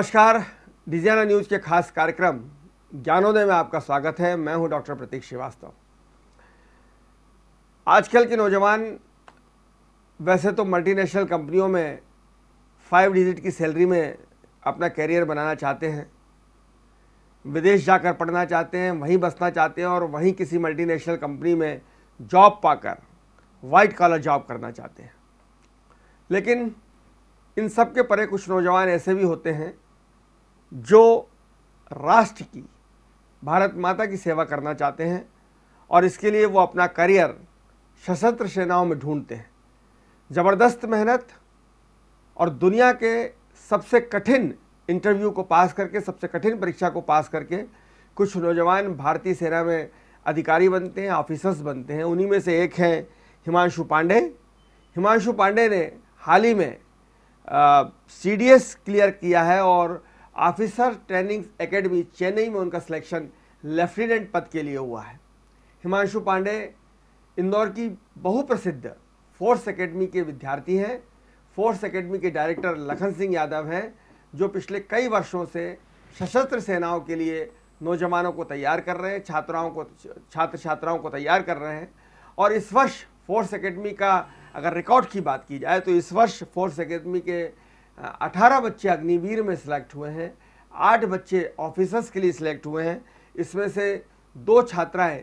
नमस्कार डिजियाना न्यूज के खास कार्यक्रम ज्ञानोदय में आपका स्वागत है मैं हूं डॉक्टर प्रतीक श्रीवास्तव आजकल के नौजवान वैसे तो मल्टीनेशनल कंपनियों में फाइव डिजिट की सैलरी में अपना कैरियर बनाना चाहते हैं विदेश जाकर पढ़ना चाहते हैं वहीं बसना चाहते हैं और वहीं किसी मल्टीनेशनल कंपनी में जॉब पाकर वाइट कॉलर जॉब करना चाहते हैं लेकिन इन सब के परे कुछ नौजवान ऐसे भी होते हैं जो राष्ट्र की भारत माता की सेवा करना चाहते हैं और इसके लिए वो अपना करियर सशस्त्र सेनाओं में ढूंढते हैं ज़बरदस्त मेहनत और दुनिया के सबसे कठिन इंटरव्यू को पास करके सबसे कठिन परीक्षा को पास करके कुछ नौजवान भारतीय सेना में अधिकारी बनते हैं ऑफिसर्स बनते हैं उन्हीं में से एक हैं हिमांशु पांडे हिमांशु पांडे ने हाल ही में सी डी एस क्लियर किया है और ऑफिसर ट्रेनिंग एकेडमी चेन्नई में उनका सिलेक्शन लेफ्टिनेंट पद के लिए हुआ है हिमांशु पांडे इंदौर की बहुप्रसिद्ध फोर्स एकेडमी के विद्यार्थी हैं फोर्स एकेडमी के डायरेक्टर लखन सिंह यादव हैं जो पिछले कई वर्षों से सशस्त्र सेनाओं के लिए नौजवानों को तैयार कर रहे हैं छात्राओं को छात्र छात्राओं को तैयार कर रहे हैं और इस वर्ष फोर्स एकेडमी का अगर रिकॉर्ड की बात की जाए तो इस वर्ष फोर्स एकेडमी के 18 बच्चे अग्निवीर में सिलेक्ट हुए हैं आठ बच्चे ऑफिसर्स के लिए सिलेक्ट हुए हैं इसमें से दो छात्राएं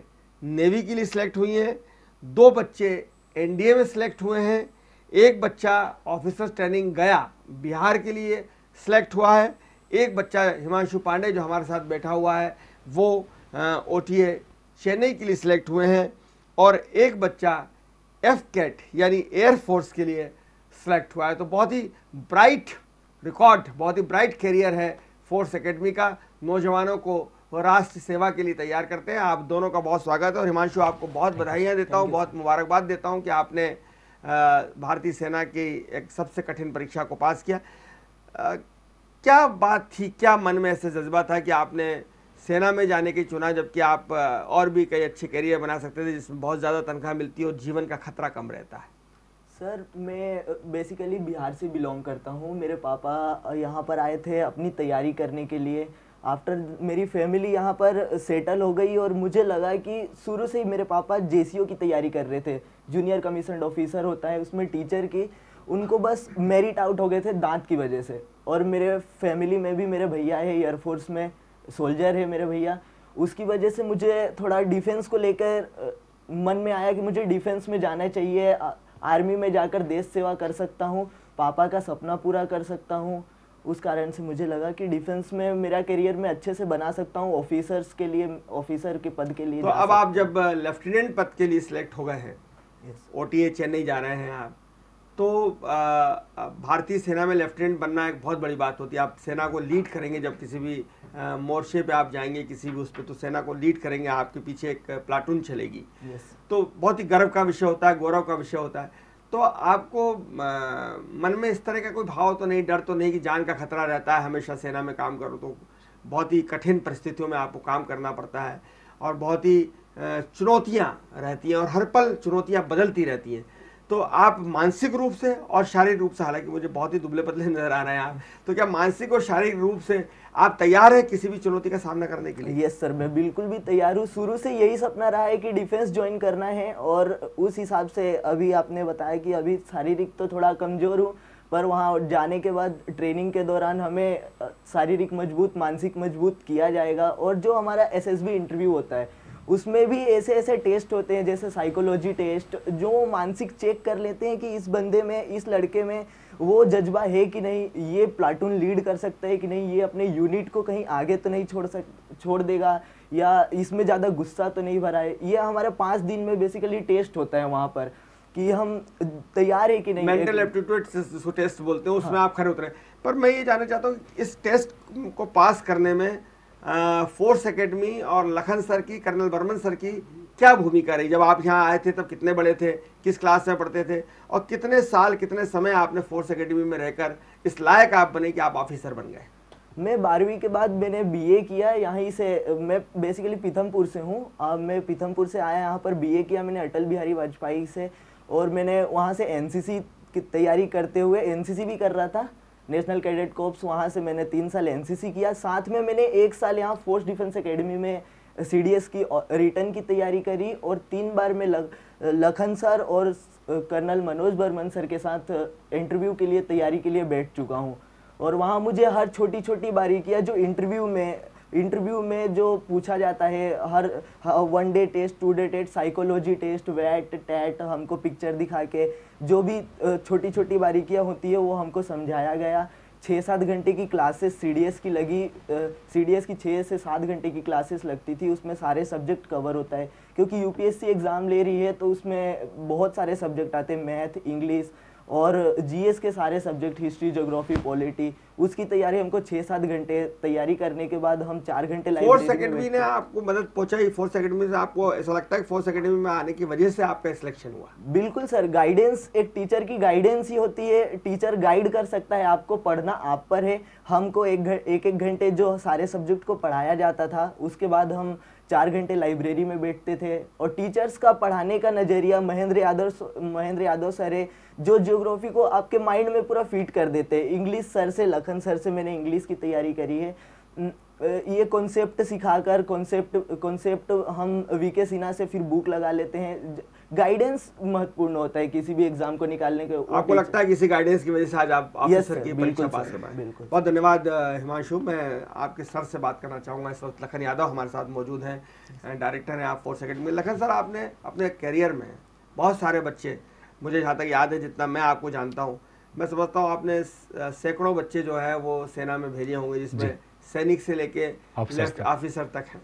नेवी के लिए सिलेक्ट हुई हैं दो बच्चे एनडीए में सिलेक्ट हुए हैं एक बच्चा ऑफिसर्स ट्रेनिंग गया बिहार के लिए सिलेक्ट हुआ है एक बच्चा हिमांशु पांडे जो हमारे साथ बैठा हुआ है वो ओ चेन्नई के लिए सिलेक्ट हुए हैं और एक बच्चा एफ कैट यानी एयरफोर्स के लिए सेलेक्ट हुआ है तो बहुत ही ब्राइट रिकॉर्ड बहुत ही ब्राइट कैरियर है फोर्स एकेडमी का नौजवानों को राष्ट्र सेवा के लिए तैयार करते हैं आप दोनों का बहुत स्वागत है और हिमांशु आपको बहुत बधाइयाँ देता हूँ बहुत मुबारकबाद देता हूँ कि आपने भारतीय सेना की एक सबसे कठिन परीक्षा को पास किया क्या बात थी क्या मन में ऐसे जज्बा था कि आपने सेना में जाने की चुना जबकि आप और भी कई अच्छे करियर बना सकते थे जिसमें बहुत ज़्यादा तनख्वाह मिलती है और जीवन का खतरा कम रहता है सर मैं बेसिकली बिहार से बिलोंग करता हूँ मेरे पापा यहाँ पर आए थे अपनी तैयारी करने के लिए आफ्टर मेरी फैमिली यहाँ पर सेटल हो गई और मुझे लगा कि शुरू से ही मेरे पापा जे की तैयारी कर रहे थे जूनियर कमीशन ऑफिसर होता है उसमें टीचर की उनको बस मेरिट आउट हो गए थे दांत की वजह से और मेरे फैमिली में भी मेरे भैया है एयरफोर्स में सोल्जर है मेरे भैया उसकी वजह से मुझे थोड़ा डिफेंस को लेकर मन में आया कि मुझे डिफेंस में जाना चाहिए आर्मी में जाकर देश सेवा कर सकता हूँ पापा का सपना पूरा कर सकता हूँ उस कारण से मुझे लगा कि डिफेंस में मेरा करियर में अच्छे से बना सकता हूँ ऑफिसर्स के लिए ऑफिसर के पद के लिए तो अब आप जब लेफ्टिनेंट पद के लिए सिलेक्ट हो गए हैं ओ टी चेन्नई जा रहे हैं आप तो भारतीय सेना में लेफ्टिनेंट बनना एक बहुत बड़ी बात होती है आप सेना को लीड करेंगे जब किसी भी मोर्चे पे आप जाएंगे किसी भी उस पर तो सेना को लीड करेंगे आपके पीछे एक प्लाटून चलेगी yes. तो बहुत ही गर्व का विषय होता है गौरव का विषय होता है तो आपको मन में इस तरह का कोई भाव तो नहीं डर तो नहीं कि जान का खतरा रहता है हमेशा सेना में काम करो तो बहुत ही कठिन परिस्थितियों में आपको काम करना पड़ता है और बहुत ही चुनौतियाँ रहती हैं और हर पल चुनौतियाँ बदलती रहती हैं तो आप मानसिक रूप से और शारीरिक रूप से हालांकि मुझे बहुत ही दुबले पतले नजर आ रहे हैं आप तो क्या मानसिक और शारीरिक रूप से आप तैयार हैं किसी भी चुनौती का सामना करने के लिए यस सर मैं बिल्कुल भी तैयार हूँ शुरू से यही सपना रहा है कि डिफेंस ज्वाइन करना है और उस हिसाब से अभी आपने बताया कि अभी शारीरिक तो थोड़ा कमज़ोर हूँ पर वहाँ जाने के बाद ट्रेनिंग के दौरान हमें शारीरिक मजबूत मानसिक मजबूत किया जाएगा और जो हमारा एसएसबी इंटरव्यू होता है उसमें भी ऐसे ऐसे टेस्ट होते हैं जैसे साइकोलॉजी टेस्ट जो मानसिक चेक कर लेते हैं कि इस बंदे में इस लड़के में वो जज्बा है कि नहीं ये प्लाटून लीड कर सकता है कि नहीं ये अपने यूनिट को कहीं आगे तो नहीं छोड़ सक छोड़ देगा या इसमें ज़्यादा गुस्सा तो नहीं भरा है ये हमारे पाँच दिन में बेसिकली टेस्ट होता है वहाँ पर कि हम तैयार है कि नहीं मेंटल एप्टीट्यूड टेस्ट बोलते हैं उसमें हाँ। आप खड़े उतरे पर मैं ये जानना चाहता हूँ इस टेस्ट को पास करने में फोर्स एकेडमी और लखन सर की कर्नल बर्मन सर की क्या भूमिका रही जब आप यहाँ आए थे तब कितने बड़े थे किस क्लास में पढ़ते थे और कितने साल कितने समय आपने फोर्स एकेडमी में रहकर इस लायक आप बने कि आप ऑफिसर बन गए मैं बारहवीं के बाद मैंने बीए किया यहाँ से मैं बेसिकली पीथमपुर से हूँ अब मैं पीथमपुर से आया यहाँ पर बीए किया मैंने अटल बिहारी वाजपेयी से और मैंने वहाँ से एनसीसी की तैयारी करते हुए एनसीसी भी कर रहा था नेशनल कैडेट कोप्स वहाँ से मैंने तीन साल एनसीसी किया साथ में मैंने एक साल यहाँ फोर्स डिफेंस अकेडमी में सीडीएस की रिटर्न की तैयारी करी और तीन बार में लग, लखन सर और कर्नल मनोज बर्मन सर के साथ इंटरव्यू के लिए तैयारी के लिए बैठ चुका हूँ और वहाँ मुझे हर छोटी छोटी बारीकियाँ जो इंटरव्यू में इंटरव्यू में जो पूछा जाता है हर one day test two day test psychology test वैट टैट हमको पिक्चर दिखा के जो भी छोटी छोटी बारीकियाँ होती है वो हमको समझाया गया छः सात घंटे की क्लासेस सी की लगी सी की छः से सात घंटे की क्लासेस लगती थी उसमें सारे सब्जेक्ट कवर होता है क्योंकि यूपीएससी एग्ज़ाम ले रही है तो उसमें बहुत सारे सब्जेक्ट आते हैं मैथ इंग्लिश और जीएस के सारे सब्जेक्ट हिस्ट्री जोग्राफी पॉलिटी उसकी तैयारी हमको छः सात घंटे तैयारी करने के बाद हम चार घंटे ने आपको मदद पहुंचाई फोर्थ अकेडमी से आपको ऐसा लगता है फोर अकेडमी में आने की वजह से आपका सिलेक्शन हुआ बिल्कुल सर गाइडेंस एक टीचर की गाइडेंस ही होती है टीचर गाइड कर सकता है आपको पढ़ना आप पर है हमको एक एक घंटे जो सारे सब्जेक्ट को पढ़ाया जाता था उसके बाद हम चार घंटे लाइब्रेरी में बैठते थे और टीचर्स का पढ़ाने का नज़रिया महेंद्र यादव महेंद्र यादव सर है जो जियोग्राफी को आपके माइंड में पूरा फिट कर देते हैं इंग्लिश सर से लखन सर से मैंने इंग्लिश की तैयारी करी है ये कॉन्सेप्ट सिखाकर कॉन्सेप्ट कॉन्सेप्ट हम वी के सिन्हा से फिर बुक लगा लेते हैं गाइडेंस महत्वपूर्ण होता है किसी भी एग्जाम को निकालने के आपको लगता है किसी गाइडेंस की वजह से आज आप सर की परीक्षा पास कर पाए बहुत धन्यवाद हिमांशु मैं आपके सर से बात करना चाहूंगा इस वक्त लखन यादव हमारे साथ मौजूद हैं डायरेक्टर हैं आप फोर्स अकेडमी लखन सर आपने अपने करियर में बहुत सारे बच्चे मुझे जहाँ तक याद है जितना मैं आपको जानता हूँ मैं समझता हूँ आपने सैकड़ों बच्चे जो है वो सेना में भेजे होंगे जिसमें सैनिक से लेके ऑफिसर तक हैं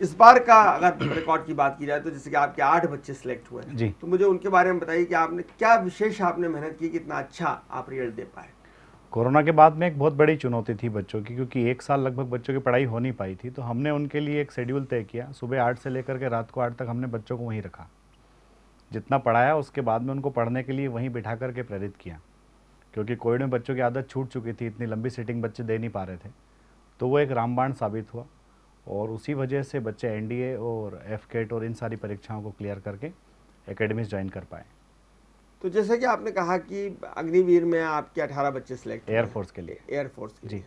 इस बार का अगर रिकॉर्ड की बात की जाए तो जैसे कि आपके आठ बच्चे सिलेक्ट हुए जी तो मुझे उनके बारे में बताइए कि आपने क्या विशेष आपने मेहनत की कितना अच्छा आप रिजल्ट दे पाए कोरोना के बाद में एक बहुत बड़ी चुनौती थी बच्चों की क्योंकि एक साल लगभग बच्चों की पढ़ाई हो नहीं पाई थी तो हमने उनके लिए एक शेड्यूल तय किया सुबह आठ से लेकर के रात को आठ तक हमने बच्चों को वहीं रखा जितना पढ़ाया उसके बाद में उनको पढ़ने के लिए वहीं बिठा करके प्रेरित किया क्योंकि कोविड में बच्चों की आदत छूट चुकी थी इतनी लंबी सीटिंग बच्चे दे नहीं पा रहे थे तो वो एक रामबाण साबित हुआ और उसी वजह से बच्चे एनडीए और एफ और इन सारी परीक्षाओं को क्लियर करके एकेडमीज ज्वाइन कर पाए तो जैसे कि आपने कहा कि अग्निवीर में आपके 18 बच्चे सिलेक्ट एयरफोर्स के लिए एयरफोर्स के जी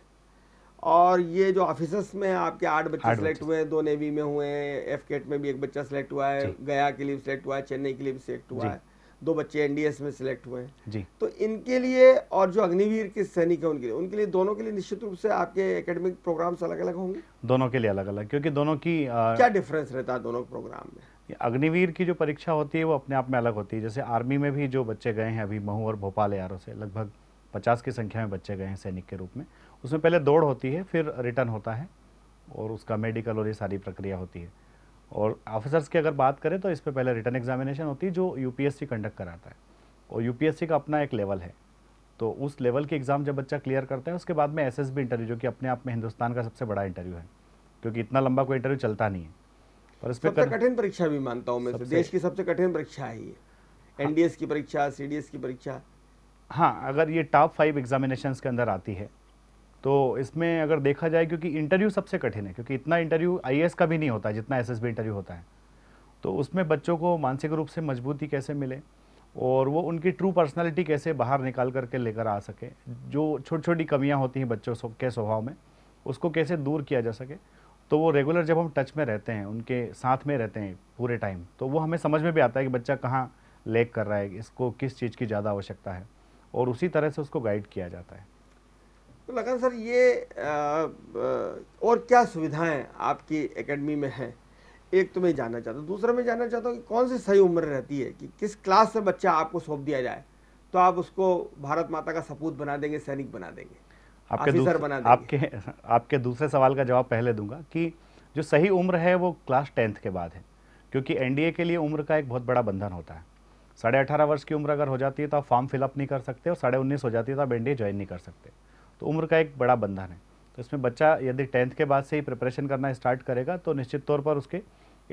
और ये जो ऑफिसर्स में आपके आठ बच्चे सिलेक्ट हुए हैं दो नेवी में हुए हैं एफ में भी एक बच्चा सिलेक्ट हुआ है गया के लिए सिलेक्ट हुआ है चेन्नई के लिए भी सिलेक्ट हुआ है दो बच्चे एनडीएस में सिलेक्ट हुए हैं जी तो इनके लिए और जो अग्निवीर के सैनिक है उनके लिए उनके लिए दोनों के लिए निश्चित रूप से आपके एकेडमिक प्रोग्राम्स अलग अलग होंगे दोनों के लिए अलग अलग क्योंकि दोनों की आ... क्या डिफरेंस रहता है दोनों प्रोग्राम में अग्निवीर की जो परीक्षा होती है वो अपने आप में अलग होती है जैसे आर्मी में भी जो बच्चे गए हैं अभी महू और भोपाल एआरओ से लगभग पचास की संख्या में बच्चे गए हैं सैनिक के रूप में उसमें पहले दौड़ होती है फिर रिटर्न होता है और उसका मेडिकल और ये सारी प्रक्रिया होती है और ऑफिसर्स की अगर बात करें तो इस पर पहले रिटर्न एग्जामिनेशन होती है जो यूपीएससी कंडक्ट कराता है और यूपीएससी का अपना एक लेवल है तो उस लेवल की एग्ज़ाम जब बच्चा क्लियर करता है उसके बाद में एस इंटरव्यू जो कि अपने आप में हिंदुस्तान का सबसे बड़ा इंटरव्यू है क्योंकि इतना लंबा कोई इंटरव्यू चलता नहीं है पर इस पर कठिन परीक्षा भी मानता हूँ मैं देश की सबसे कठिन परीक्षा है ये एन हाँ। की परीक्षा सी की परीक्षा हाँ अगर ये टॉप फाइव एग्जामिनेशन के अंदर आती है तो इसमें अगर देखा जाए क्योंकि इंटरव्यू सबसे कठिन है क्योंकि इतना इंटरव्यू आई का भी नहीं होता जितना एस इंटरव्यू होता है तो उसमें बच्चों को मानसिक रूप से मजबूती कैसे मिले और वो उनकी ट्रू पर्सनालिटी कैसे बाहर निकाल करके लेकर आ सके जो छोटी छोटी कमियां होती हैं बच्चों के स्वभाव में उसको कैसे दूर किया जा सके तो वो रेगुलर जब हम टच में रहते हैं उनके साथ में रहते हैं पूरे टाइम तो वो हमें समझ में भी आता है कि बच्चा कहाँ लेक कर रहा है इसको किस चीज़ की ज़्यादा आवश्यकता है और उसी तरह से उसको गाइड किया जाता है तो लगा सर ये आ, आ, और क्या सुविधाएं आपकी एकेडमी में हैं एक तो मैं जानना चाहता हूँ दूसरा मैं जानना चाहता हूँ कि कौन सी सही उम्र रहती है कि किस क्लास से बच्चा आपको सौंप दिया जाए तो आप उसको भारत माता का सपूत बना देंगे सैनिक बना देंगे आपके दूसरे, बना देंगे। आपके आपके दूसरे सवाल का जवाब पहले दूंगा कि जो सही उम्र है वो क्लास टेंथ के बाद है क्योंकि एन के लिए उम्र का एक बहुत बड़ा बंधन होता है साढ़े अठारह वर्ष की उम्र अगर हो जाती है तो आप फॉर्म फिलअप नहीं कर सकते और साढ़े उन्नीस हो जाती है तो आप एन ज्वाइन नहीं कर सकते तो उम्र का एक बड़ा बंधन है तो इसमें बच्चा यदि टेंथ के बाद से ही प्रिपरेशन करना स्टार्ट करेगा तो निश्चित तौर पर उसके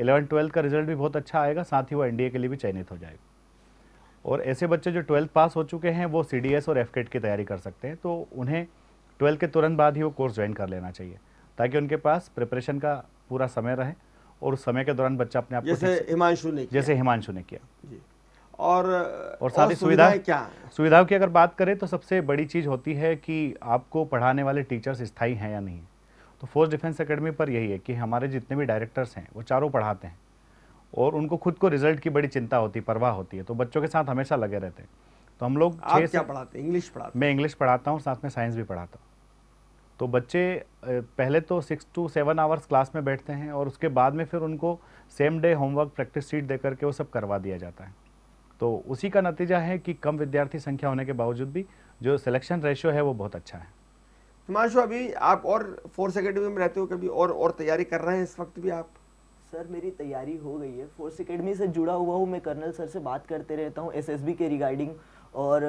इलेवन ट्वेल्थ का रिजल्ट भी बहुत अच्छा आएगा साथ ही वो एनडीए के लिए भी चयनित हो जाएगा और ऐसे बच्चे जो ट्वेल्थ पास हो चुके हैं वो सी और एफ की तैयारी कर सकते हैं तो उन्हें ट्वेल्थ के तुरंत बाद ही वो कोर्स ज्वाइन कर लेना चाहिए ताकि उनके पास प्रिपरेशन का पूरा समय रहे और उस समय के दौरान बच्चा अपने आप जैसे हिमांशु ने जैसे हिमांशु ने किया जी और और साथ ही सुविधाएं क्या सुविधाओं की अगर बात करें तो सबसे बड़ी चीज़ होती है कि आपको पढ़ाने वाले टीचर्स स्थाई हैं या नहीं तो फोर्स डिफेंस अकेडमी पर यही है कि हमारे जितने भी डायरेक्टर्स हैं वो चारों पढ़ाते हैं और उनको खुद को रिजल्ट की बड़ी चिंता होती है परवाह होती है तो बच्चों के साथ हमेशा लगे रहते हैं तो हम लोग आप क्या पढ़ाते हैं इंग्लिश पढ़ाते मैं इंग्लिश पढ़ाता हूँ साथ में साइंस भी पढ़ाता हूँ तो बच्चे पहले तो six two seven hours class में बैठते हैं और उसके बाद में फिर उनको same day homework practice sheet दे करके वो सब करवा दिया जाता है तो उसी का नतीजा है कि कम विद्यार्थी संख्या होने के बावजूद भी जो सिलेक्शन रेशियो है वो बहुत अच्छा है हिमांशु अभी आप और फोर्स अकेडमी में रहते हो कभी और और तैयारी कर रहे हैं इस वक्त भी आप सर मेरी तैयारी हो गई है फोर्स अकेडमी से जुड़ा हुआ हूँ मैं कर्नल सर से बात करते रहता हूँ एसएसबी के रिगार्डिंग और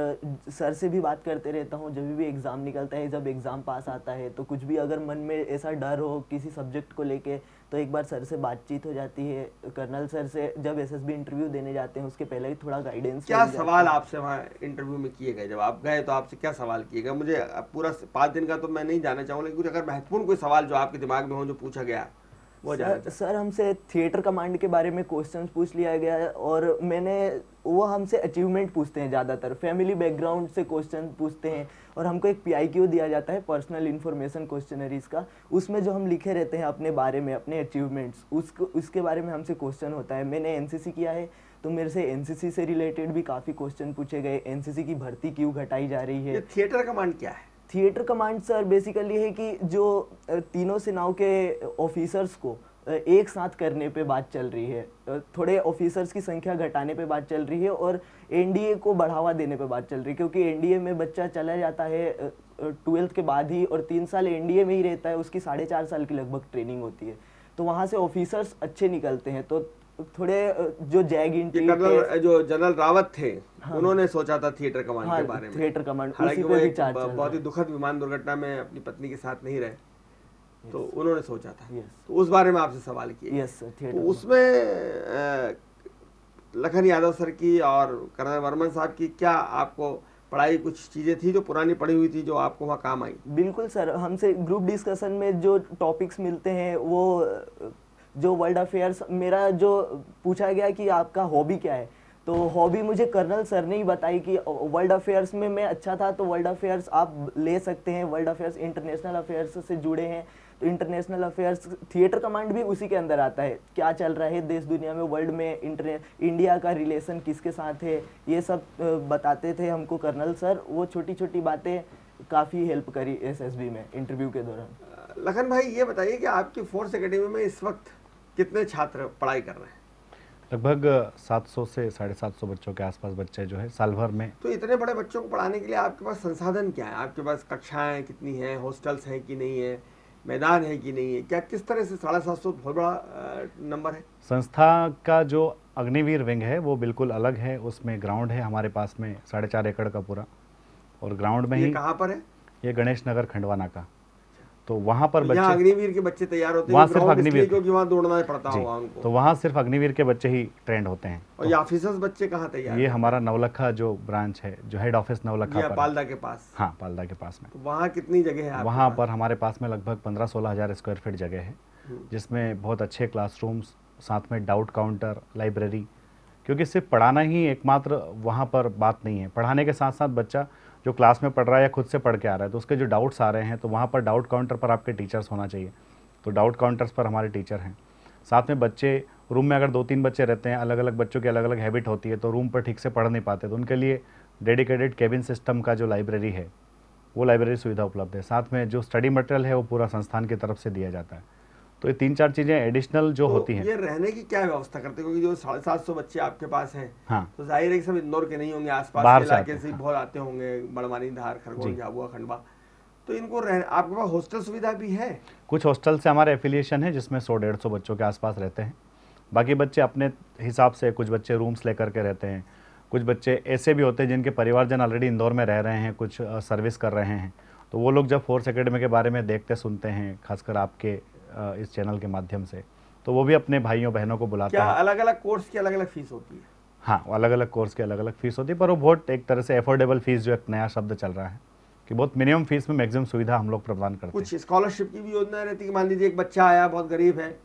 सर से भी बात करते रहता हूँ जब भी एग्ज़ाम निकलता है जब एग्ज़ाम पास आता है तो कुछ भी अगर मन में ऐसा डर हो किसी सब्जेक्ट को लेके तो एक बार सर से बातचीत हो जाती है कर्नल सर से जब एस इंटरव्यू देने जाते हैं उसके पहले ही थोड़ा गाइडेंस क्या सवाल आपसे वहाँ इंटरव्यू में किए गए जब आप गए तो आपसे क्या सवाल किए गए मुझे पूरा पाँच दिन का तो मैं नहीं जाना चाहूँगा लेकिन अगर महत्वपूर्ण कोई सवाल जो आपके दिमाग में हो जो पूछा गया सर, सर हमसे थिएटर कमांड के बारे में क्वेश्चंस पूछ लिया गया है और मैंने वो हमसे अचीवमेंट पूछते हैं ज़्यादातर फैमिली बैकग्राउंड से क्वेश्चन पूछते हैं और हमको एक पी दिया जाता है पर्सनल इन्फॉर्मेशन क्वेश्चनरीज का उसमें जो हम लिखे रहते हैं अपने बारे में अपने अचीवमेंट्स उसको उसके बारे में हमसे क्वेश्चन होता है मैंने एन किया है तो मेरे से एनसीसी से रिलेटेड भी काफ़ी क्वेश्चन पूछे गए एनसीसी की भर्ती क्यों घटाई जा रही है थिएटर कमांड क्या है थिएटर कमांड सर बेसिकली है कि जो तीनों सेनाओं के ऑफिसर्स को एक साथ करने पे बात चल रही है थोड़े ऑफिसर्स की संख्या घटाने पे बात चल रही है और एनडीए को बढ़ावा देने पे बात चल रही है क्योंकि एनडीए में बच्चा चला जाता है ट्वेल्थ के बाद ही और तीन साल एनडीए में ही रहता है उसकी साढ़े चार साल की लगभग ट्रेनिंग होती है तो वहाँ से ऑफिसर्स अच्छे निकलते हैं तो थोड़े जो जैग कर्नल जो जनरल रावत थे हाँ, उन्होंने सोचा था थिएटर कमांड हाँ, के बारे में थिएटर कमांड हालांकि वो एक बहुत ही दुखद विमान दुर्घटना में अपनी पत्नी के साथ नहीं रहे तो उन्होंने सोचा था तो उस बारे में आपसे सवाल किया तो उसमें लखन यादव सर की और कर्नल वर्मन साहब की क्या आपको पढ़ाई कुछ चीज़ें थी जो पुरानी पढ़ी हुई थी जो आपको वहाँ काम आई बिल्कुल सर हमसे ग्रुप डिस्कशन में जो टॉपिक्स मिलते हैं वो जो वर्ल्ड अफेयर्स मेरा जो पूछा गया कि आपका हॉबी क्या है तो हॉबी मुझे कर्नल सर ने ही बताई कि वर्ल्ड अफेयर्स में मैं अच्छा था तो वर्ल्ड अफेयर्स आप ले सकते हैं वर्ल्ड अफेयर्स इंटरनेशनल अफेयर्स से जुड़े हैं तो इंटरनेशनल अफेयर्स थिएटर कमांड भी उसी के अंदर आता है क्या चल रहा है देश दुनिया में वर्ल्ड में इंटरने इंडिया का रिलेशन किसके साथ है ये सब बताते थे हमको कर्नल सर वो छोटी छोटी बातें काफ़ी हेल्प करी एसएसबी में इंटरव्यू के दौरान लखन भाई ये बताइए कि आपकी फोर्स अकेडमी में इस वक्त कितने छात्र पढ़ाई कर रहे हैं लगभग 700 से साढ़े सात सौ बच्चों के आसपास बच्चे जो है साल भर में तो इतने बड़े बच्चों को पढ़ाने के लिए आपके पास संसाधन क्या है आपके पास कक्षाएं कितनी हैं हॉस्टल्स हैं कि नहीं है मैदान है कि नहीं है क्या किस तरह से साढ़े सात सौ बहुत बड़ा नंबर है संस्था का जो अग्निवीर विंग है वो बिल्कुल अलग है उसमें ग्राउंड है हमारे पास में साढ़े चार एकड़ का पूरा और ग्राउंड में ही कहाँ पर है ये गणेश नगर खंडवाना का तो वहाँ पर बच्चे अग्निवीर के बच्चे तैयार होते हैं वहाँ सिर्फ अग्निवीर क्योंकि वहाँ दौड़ना पड़ता होगा उनको तो वहाँ सिर्फ अग्निवीर के बच्चे ही ट्रेंड होते हैं और ये ऑफिसर्स बच्चे कहाँ तैयार ये हमारा नवलखा जो ब्रांच है जो हेड ऑफिस नवलखा पालदा के पास हाँ पालदा के पास में तो वहाँ कितनी जगह है वहाँ पर हमारे पास में लगभग पंद्रह सोलह हज़ार स्क्वायर फीट जगह है हम्म। जिसमें बहुत अच्छे क्लासरूम्स साथ में डाउट काउंटर लाइब्रेरी क्योंकि सिर्फ पढ़ाना ही एकमात्र वहाँ पर बात नहीं है पढ़ाने के साथ साथ बच्चा जो क्लास में पढ़ रहा है या खुद से पढ़ के आ रहा है तो उसके जो डाउट्स आ रहे हैं तो वहाँ पर डाउट काउंटर पर आपके टीचर्स होना चाहिए तो डाउट काउंटर्स पर हमारे टीचर हैं साथ में बच्चे रूम में अगर दो तीन बच्चे रहते हैं अलग अलग बच्चों की अलग अलग हैबिट होती है तो रूम पर ठीक से पढ़ नहीं पाते तो उनके लिए डेडिकेटेड केबिन सिस्टम का जो लाइब्रेरी है वो लाइब्रेरी सुविधा उपलब्ध है साथ में जो स्टडी मटेरियल है वो पूरा संस्थान की तरफ से दिया जाता है तो ये तीन चार चीजें एडिशनल जो तो होती हैं ये रहने की क्या व्यवस्था करते हैं क्योंकि जो साढ़े सात सौ बच्चे आपके पास हैं हाँ। तो जाहिर है कि सब इंदौर के नहीं होंगे आसपास के इलाके से हाँ। बहुत आते होंगे बड़वानी धार खरगोन झाबुआ खंडवा तो इनको रह आपके पास हॉस्टल सुविधा भी है कुछ हॉस्टल से हमारे एफिलिएशन है जिसमें सौ डेढ़ सौ बच्चों के आसपास रहते हैं बाकी बच्चे अपने हिसाब से कुछ बच्चे रूम्स लेकर के रहते हैं कुछ बच्चे ऐसे भी होते हैं जिनके परिवारजन ऑलरेडी इंदौर में रह रहे हैं कुछ सर्विस कर रहे हैं तो वो लोग जब फोर्स अकेडमी के बारे में देखते सुनते हैं खासकर आपके इस चैनल के माध्यम से तो वो भी अपने भाइयों बहनों को बुलाते हैं अलग अलग कोर्स की अलग अलग फीस होती है हाँ अलग अलग कोर्स के अलग अलग फीस होती है पर वो बहुत एक तरह से अफोर्डेबल फीस जो एक नया शब्द चल रहा है कि बहुत मिनिमम फीस में मैक्सिमम सुविधा हम लोग प्रदान करते हैं कुछ स्कॉलरशिप की भी योजना रहती है मान लीजिए एक बच्चा आया बहुत गरीब है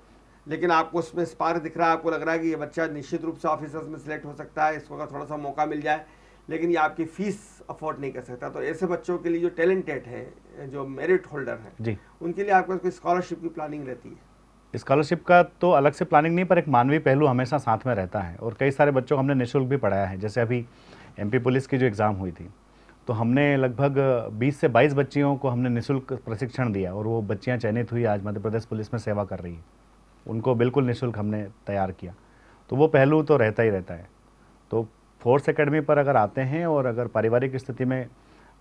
लेकिन आपको उसमें स्पार दिख रहा है आपको लग रहा है कि ये बच्चा निश्चित रूप से ऑफिसर्स में सिलेक्ट हो सकता है इसको अगर थोड़ा सा मौका मिल जाए लेकिन ये आपकी फीस अफोर्ड नहीं कर सकता तो ऐसे बच्चों के लिए जो टैलेंटेड है जो मेरिट होल्डर है जी उनके लिए आपके कोई स्कॉलरशिप की प्लानिंग रहती है स्कॉलरशिप का तो अलग से प्लानिंग नहीं पर एक मानवीय पहलू हमेशा साथ में रहता है और कई सारे बच्चों को हमने निःशुल्क भी पढ़ाया है जैसे अभी एम पुलिस की जो एग्ज़ाम हुई थी तो हमने लगभग 20 से 22 बच्चियों को हमने निःशुल्क प्रशिक्षण दिया और वो बच्चियाँ चयनित हुई आज मध्य प्रदेश पुलिस में सेवा कर रही हैं उनको बिल्कुल निःशुल्क हमने तैयार किया तो वो पहलू तो रहता ही रहता है तो फोर्स एकेडमी पर अगर आते हैं और अगर पारिवारिक स्थिति में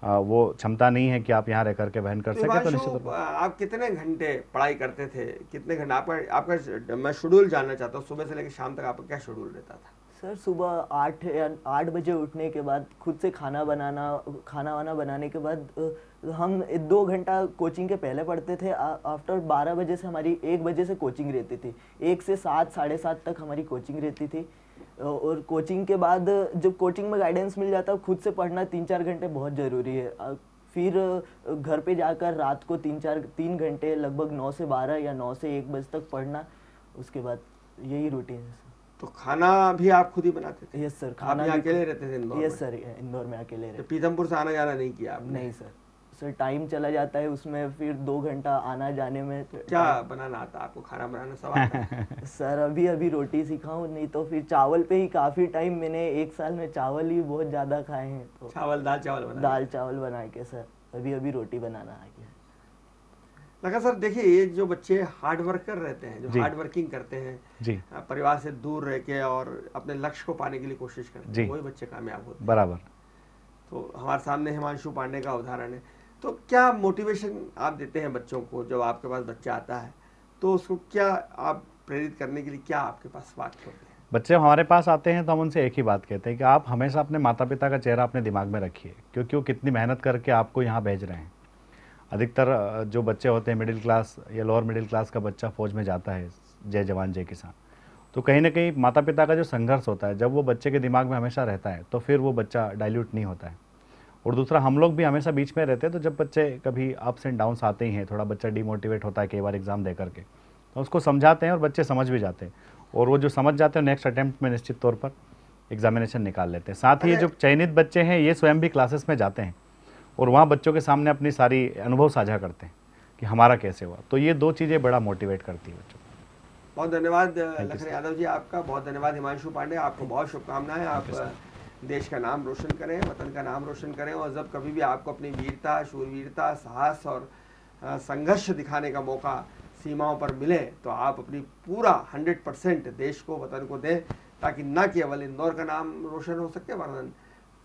आ, वो क्षमता नहीं है कि आप यहाँ रह करके बहन कर सकते तो निश्चित आप कितने घंटे पढ़ाई करते थे कितने घंटे आपका आपका मैं शेड्यूल जानना चाहता हूँ सुबह से लेकर शाम तक आपका क्या शेड्यूल रहता था सर सुबह आठ आठ बजे उठने के बाद खुद से खाना बनाना खाना वाना बनाने के बाद हम दो घंटा कोचिंग के पहले पढ़ते थे आफ्टर बारह बजे से हमारी एक बजे से कोचिंग रहती थी एक से सात साढ़े सात तक हमारी कोचिंग रहती थी और कोचिंग के बाद जब कोचिंग में गाइडेंस मिल जाता खुद से पढ़ना तीन चार घंटे बहुत ज़रूरी है फिर घर पे जाकर रात को तीन चार तीन घंटे लगभग नौ से बारह या नौ से एक बजे तक पढ़ना उसके बाद यही रूटीन है तो खाना भी आप खुद ही बनाते थे यस सर खाना अकेले रहते थे यस सर इंदौर में अकेले तो रहते पीथमपुर से आना जाना नहीं किया आपने नहीं सर सर टाइम चला जाता है उसमें फिर दो घंटा आना जाने में तो क्या बनाना आता आपको खाना बनाना सब सर अभी अभी रोटी सिखाऊ नहीं तो फिर चावल पे ही काफ़ी टाइम मैंने एक साल में चावल ही बहुत ज़्यादा खाए हैं तो चावल दाल चावल बना दाल चावल बना के सर अभी अभी रोटी बनाना आ गया लगा सर देखिए ये जो बच्चे हार्ड वर्कर रहते हैं जो हार्ड वर्किंग करते हैं जी परिवार से दूर रह के और अपने लक्ष्य को पाने के लिए कोशिश करते हैं वही बच्चे कामयाब होते हैं बराबर तो हमारे सामने हिमांशु पांडे का उदाहरण है तो क्या मोटिवेशन आप देते हैं बच्चों को जब आपके पास बच्चा आता है तो उसको क्या आप प्रेरित करने के लिए क्या आपके पास वाक्य होते हैं बच्चे हमारे पास आते हैं तो हम उनसे एक ही बात कहते हैं कि आप हमेशा अपने माता पिता का चेहरा अपने दिमाग में रखिए क्योंकि वो कितनी मेहनत करके आपको यहाँ भेज रहे हैं अधिकतर जो बच्चे होते हैं मिडिल क्लास या लोअर मिडिल क्लास का बच्चा फौज में जाता है जय जवान जय किसान तो कहीं ना कहीं माता पिता का जो संघर्ष होता है जब वो बच्चे के दिमाग में हमेशा रहता है तो फिर वो बच्चा डायल्यूट नहीं होता है और दूसरा हम लोग भी हमेशा बीच में रहते हैं तो जब बच्चे कभी अप्स एंड डाउन्स आते ही हैं थोड़ा बच्चा डीमोटिवेट होता है कई बार एग्ज़ाम दे करके तो उसको समझाते हैं और बच्चे समझ भी जाते हैं और वो जो समझ जाते हैं नेक्स्ट अटैम्प्ट में निश्चित तौर पर एग्जामिनेशन निकाल लेते हैं साथ ही ये जो चयनित बच्चे हैं ये स्वयं भी क्लासेस में जाते हैं और वहाँ बच्चों के सामने अपनी सारी अनुभव साझा करते हैं कि हमारा कैसे हुआ तो ये दो चीज़ें बड़ा मोटिवेट करती है बच्चों बहुत धन्यवाद लखन यादव जी आपका बहुत धन्यवाद हिमांशु पांडे आपको बहुत शुभकामनाएं आप देश का नाम रोशन करें वतन का नाम रोशन करें और जब कभी भी आपको अपनी वीरता शूरवीरता साहस और संघर्ष दिखाने का मौका सीमाओं पर मिले तो आप अपनी पूरा 100 परसेंट देश को वतन को दें ताकि न केवल इंदौर का नाम रोशन हो सके वर्णन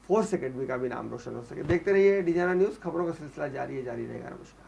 फोर्स अकेडमी का भी नाम रोशन हो सके देखते रहिए डिजाना न्यूज़ खबरों का सिलसिला जारी है जारी रहेगा नमस्कार